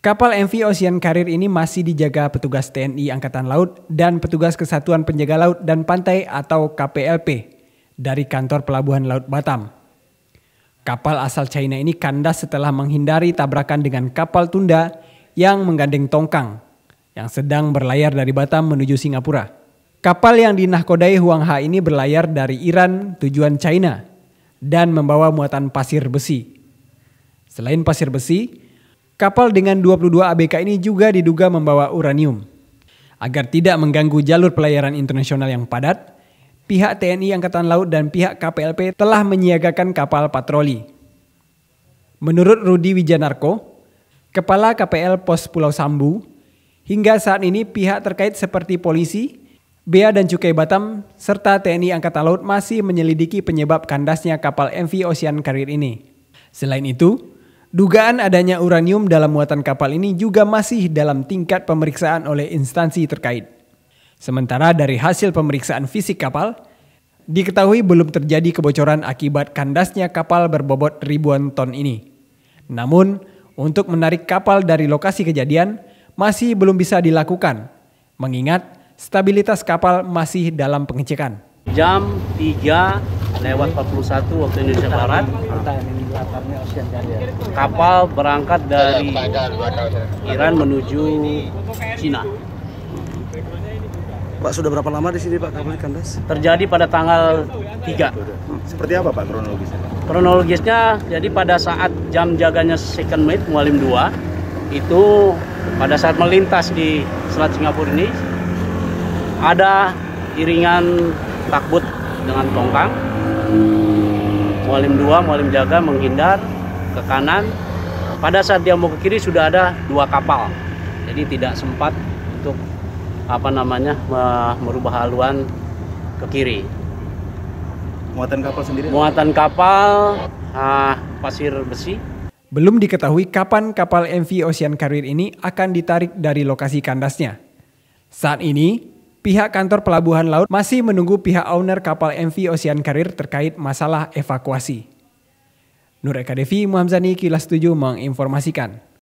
Kapal MV Ocean Karir ini masih dijaga petugas TNI Angkatan Laut dan petugas Kesatuan Penjaga Laut dan Pantai atau KPLP dari kantor Pelabuhan Laut Batam. Kapal asal China ini kandas setelah menghindari tabrakan dengan kapal tunda yang menggandeng tongkang yang sedang berlayar dari Batam menuju Singapura. Kapal yang dinahkodai Huang Ha ini berlayar dari Iran tujuan China dan membawa muatan pasir besi. Selain pasir besi, Kapal dengan 22 ABK ini juga diduga membawa uranium. Agar tidak mengganggu jalur pelayaran internasional yang padat, pihak TNI Angkatan Laut dan pihak KPLP telah menyiagakan kapal patroli. Menurut Rudi Wijanarko, Kepala KPL Pos Pulau Sambu, hingga saat ini pihak terkait seperti polisi, Bea dan Cukai Batam, serta TNI Angkatan Laut masih menyelidiki penyebab kandasnya kapal MV Ocean Carrier ini. Selain itu, Dugaan adanya uranium dalam muatan kapal ini juga masih dalam tingkat pemeriksaan oleh instansi terkait. Sementara dari hasil pemeriksaan fisik kapal, diketahui belum terjadi kebocoran akibat kandasnya kapal berbobot ribuan ton ini. Namun, untuk menarik kapal dari lokasi kejadian masih belum bisa dilakukan, mengingat stabilitas kapal masih dalam pengecekan. Jam 3 lewat 41 waktu Indonesia Barat. Kapal berangkat dari Iran menuju Cina. Pak sudah berapa lama di sini Pak kapal kandas? Terjadi pada tanggal 3. Seperti apa Pak kronologisnya? Kronologisnya jadi pada saat jam jaganya second mate mualim 2 itu pada saat melintas di Selat Singapura ini ada iringan takbut dengan tongkang mualim dua mualim jaga menghindar ke kanan pada saat dia mau ke kiri sudah ada dua kapal jadi tidak sempat untuk apa namanya merubah haluan ke kiri muatan kapal sendiri muatan kapal ah, pasir besi belum diketahui kapan kapal MV Ocean Carrier ini akan ditarik dari lokasi kandasnya. Saat ini, pihak kantor pelabuhan laut masih menunggu pihak owner kapal MV Ocean Karir terkait masalah evakuasi. Nur Eka Devi Muhammad Zani, Kilas 7 menginformasikan.